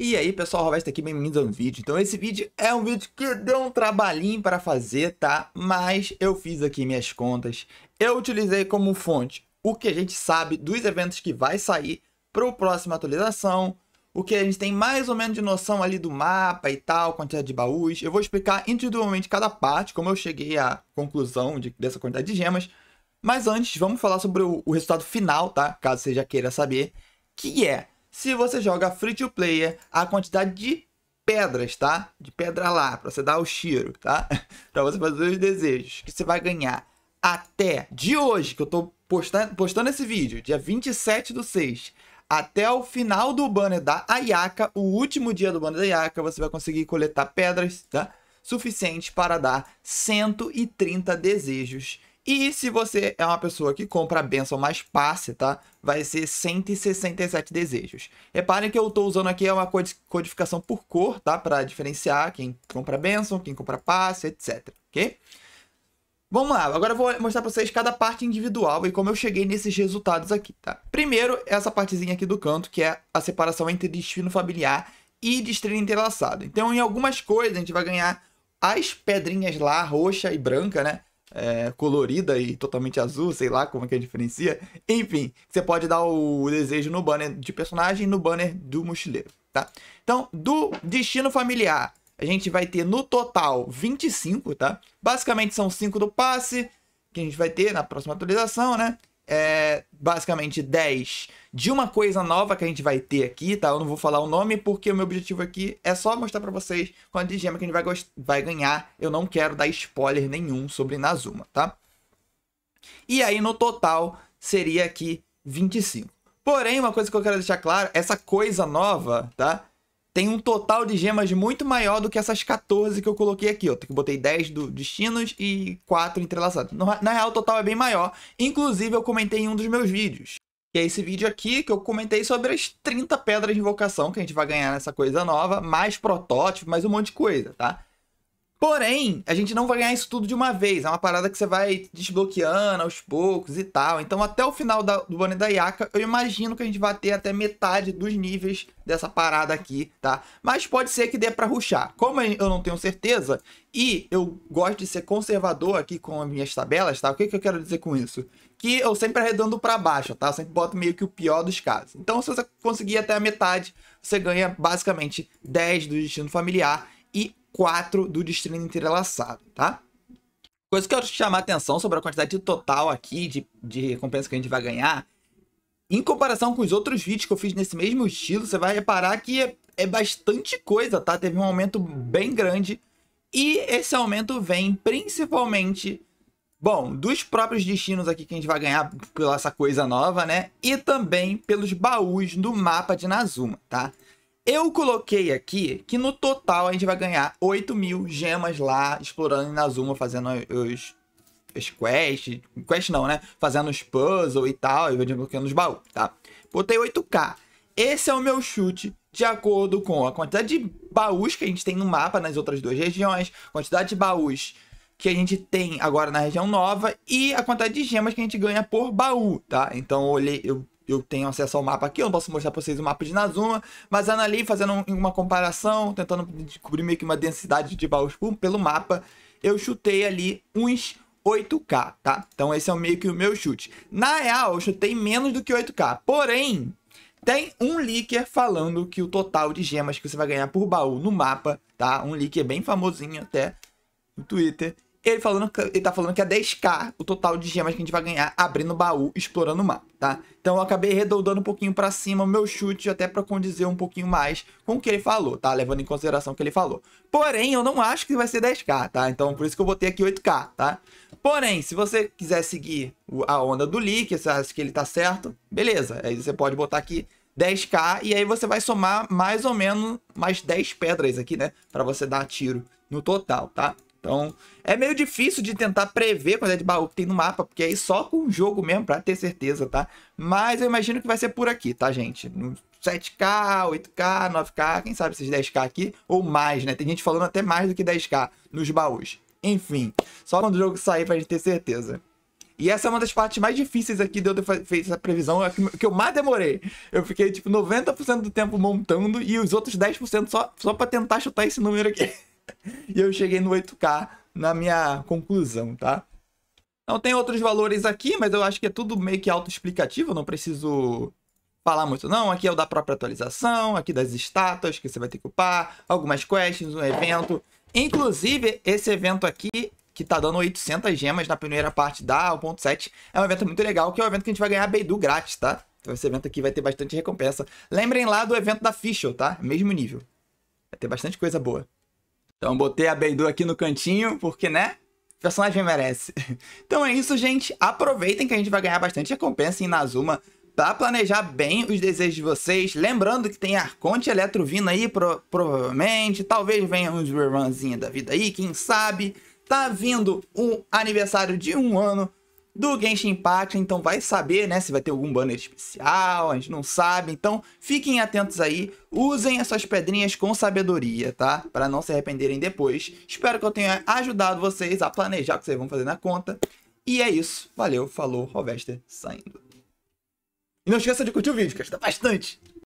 E aí pessoal, Roberto aqui, bem-vindos ao vídeo. Então esse vídeo é um vídeo que deu um trabalhinho para fazer, tá? Mas eu fiz aqui minhas contas, eu utilizei como fonte o que a gente sabe dos eventos que vai sair para a próxima atualização, o que a gente tem mais ou menos de noção ali do mapa e tal, quantidade de baús. Eu vou explicar individualmente cada parte, como eu cheguei à conclusão de, dessa quantidade de gemas. Mas antes, vamos falar sobre o, o resultado final, tá? Caso você já queira saber, que é se você joga free to player, a quantidade de pedras, tá? De pedra lá, para você dar o cheiro, tá? para você fazer os desejos, que você vai ganhar até de hoje, que eu tô postando, postando esse vídeo, dia 27 do 6, até o final do banner da Ayaka, o último dia do banner da Ayaka, você vai conseguir coletar pedras, tá? Suficiente para dar 130 desejos e se você é uma pessoa que compra a benção mais passe, tá? Vai ser 167 desejos. Reparem que eu estou usando aqui uma codificação por cor, tá? Para diferenciar quem compra benção, quem compra passe, etc. Ok? Vamos lá, agora eu vou mostrar para vocês cada parte individual e como eu cheguei nesses resultados aqui, tá? Primeiro, essa partezinha aqui do canto, que é a separação entre destino familiar e destino entrelaçado. Então, em algumas coisas, a gente vai ganhar as pedrinhas lá, roxa e branca, né? é, colorida e totalmente azul, sei lá como é que diferencia. Enfim, você pode dar o desejo no banner de personagem no banner do mochileiro, tá? Então, do destino familiar, a gente vai ter no total 25, tá? Basicamente são 5 do passe, que a gente vai ter na próxima atualização, né? é basicamente 10 de uma coisa nova que a gente vai ter aqui, tá? Eu não vou falar o nome porque o meu objetivo aqui é só mostrar para vocês quanto de gema que a gente vai, vai ganhar. Eu não quero dar spoiler nenhum sobre Nazuma, tá? E aí no total seria aqui 25. Porém, uma coisa que eu quero deixar claro, essa coisa nova, tá? tem um total de gemas muito maior do que essas 14 que eu coloquei aqui, ó. Que eu botei 10 do destinos e 4 entrelaçados. Na real, o total é bem maior. Inclusive, eu comentei em um dos meus vídeos. Que é esse vídeo aqui que eu comentei sobre as 30 pedras de invocação que a gente vai ganhar nessa coisa nova, mais protótipo, mais um monte de coisa, tá? Porém, a gente não vai ganhar isso tudo de uma vez. É uma parada que você vai desbloqueando aos poucos e tal. Então, até o final da, do Bone da Yaka, eu imagino que a gente vai ter até metade dos níveis dessa parada aqui, tá? Mas pode ser que dê pra ruxar. Como eu não tenho certeza, e eu gosto de ser conservador aqui com as minhas tabelas, tá? O que, que eu quero dizer com isso? Que eu sempre arredondo para baixo, tá? Eu sempre boto meio que o pior dos casos. Então, se você conseguir até a metade, você ganha basicamente 10 do destino familiar e 4 do destino entrelaçado, tá? Coisa que eu quero chamar atenção sobre a quantidade total aqui de, de recompensa que a gente vai ganhar. Em comparação com os outros vídeos que eu fiz nesse mesmo estilo, você vai reparar que é, é bastante coisa, tá? Teve um aumento bem grande. E esse aumento vem principalmente, bom, dos próprios destinos aqui que a gente vai ganhar pela essa coisa nova, né? E também pelos baús do mapa de Nazuma, tá? Eu coloquei aqui que no total a gente vai ganhar 8 mil gemas lá, explorando Inazuma, fazendo os, os quests. Quest não, né? Fazendo os puzzles e tal, e desbloqueando os baús, tá? Botei 8k. Esse é o meu chute de acordo com a quantidade de baús que a gente tem no mapa nas outras duas regiões, quantidade de baús que a gente tem agora na região nova e a quantidade de gemas que a gente ganha por baú, tá? Então eu olhei, eu eu tenho acesso ao mapa aqui, eu não posso mostrar pra vocês o mapa de Nazuma, mas analisando fazendo uma comparação, tentando descobrir meio que uma densidade de baús pelo mapa, eu chutei ali uns 8K, tá? Então esse é meio que o meu chute. Na real, eu chutei menos do que 8K, porém, tem um leaker falando que o total de gemas que você vai ganhar por baú no mapa, tá? Um leaker bem famosinho até no Twitter, ele, falando, ele tá falando que é 10k o total de gemas que a gente vai ganhar abrindo o baú, explorando o mapa, tá? Então eu acabei arredondando um pouquinho pra cima o meu chute, até pra condizer um pouquinho mais com o que ele falou, tá? Levando em consideração o que ele falou. Porém, eu não acho que vai ser 10k, tá? Então por isso que eu botei aqui 8k, tá? Porém, se você quiser seguir a onda do leak, você acha que ele tá certo, beleza. Aí você pode botar aqui 10k e aí você vai somar mais ou menos mais 10 pedras aqui, né? Pra você dar tiro no total, tá? Então, é meio difícil de tentar prever quantidade é de baú que tem no mapa, porque aí é só com o jogo mesmo pra ter certeza, tá? Mas eu imagino que vai ser por aqui, tá, gente? 7K, 8K, 9K, quem sabe esses 10K aqui, ou mais, né? Tem gente falando até mais do que 10K nos baús. Enfim, só quando o jogo sair pra gente ter certeza. E essa é uma das partes mais difíceis aqui de eu ter feito essa previsão, é que eu mais demorei. Eu fiquei, tipo, 90% do tempo montando e os outros 10% só, só pra tentar chutar esse número aqui e eu cheguei no 8K na minha conclusão, tá? Não tem outros valores aqui, mas eu acho que é tudo meio que autoexplicativo, não preciso falar muito não. Aqui é o da própria atualização, aqui das estátuas que você vai ter que upar, algumas quests, um evento. Inclusive, esse evento aqui, que tá dando 800 gemas na primeira parte da 1.7, é um evento muito legal, que é um evento que a gente vai ganhar Beidou grátis, tá? Então esse evento aqui vai ter bastante recompensa. Lembrem lá do evento da Fischl, tá? Mesmo nível. Vai ter bastante coisa boa. Então botei a Beidou aqui no cantinho, porque, né? O personagem merece. Então é isso, gente. Aproveitem que a gente vai ganhar bastante recompensa em Nazuma pra planejar bem os desejos de vocês. Lembrando que tem Arconte Eletro vindo aí, pro provavelmente. Talvez venha uns irmãzinhos da vida aí, quem sabe. Tá vindo o um aniversário de um ano do Genshin Impact, então vai saber, né, se vai ter algum banner especial, a gente não sabe, então fiquem atentos aí, usem essas pedrinhas com sabedoria, tá? Para não se arrependerem depois. Espero que eu tenha ajudado vocês a planejar o que vocês vão fazer na conta. E é isso, valeu, falou, Rovester saindo. E não esqueça de curtir o vídeo, que ajuda bastante!